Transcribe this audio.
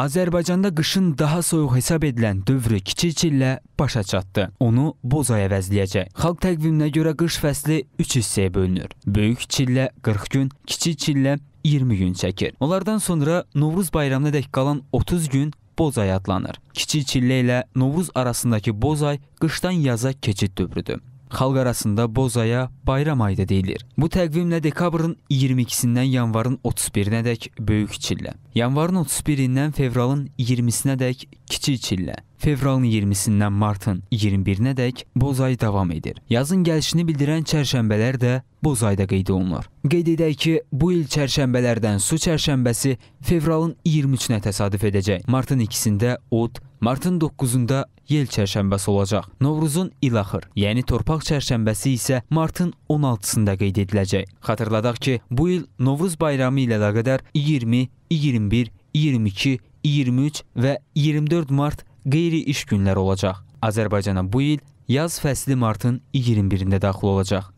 Azərbaycanda qışın daha soyuq hesab edilən dövrü kiçik illə başa çatdı. Onu boz ay əvəzləyəcək. Xalq təqviminə görə qış fəsli 3 hissəyə bölünür. Böyük çillə 40 gün, kiçik çillə 20 gün çəkir. Onlardan sonra Novruz bayramına dək qalan 30 gün boz ay adlanır. Kiçik çillə ilə Novruz arasındakı boz ay qışdan yaza keçid dövrüdür xalq arasında Bozaya bayram ayı da deyilir. Bu təqvimlə dekabrın 22-dən yanvarın 31-nədək böyük çillə, yanvarın 31-dən fevralın 20-sinədək kiçik çillə, fevralın 20-sindən martın 21-nədək Bozay davam edir. Yazın gəlişini bildirən çərşənbələr də Bozayda qeyd olunur. Qeyd edək ki, bu il çərşənbələrdən su çərşənbəsi fevralın 23-nə təsadüf edəcək. Martın 2-sində od, martın 9-da yel çərşənbəsi olacaq. Novruzun ilaxır, yəni torpaq çərşənbəsi isə martın 16-sında qeyd ediləcək. Xatırladaq ki, bu il Novruz bayramı ilə əlaqədar 20, 21, 22, 23 və 24 mart qeyri-iş günləri olacaq. Azərbaycana bu il yaz fəsli martın 21-də daxil olacaq.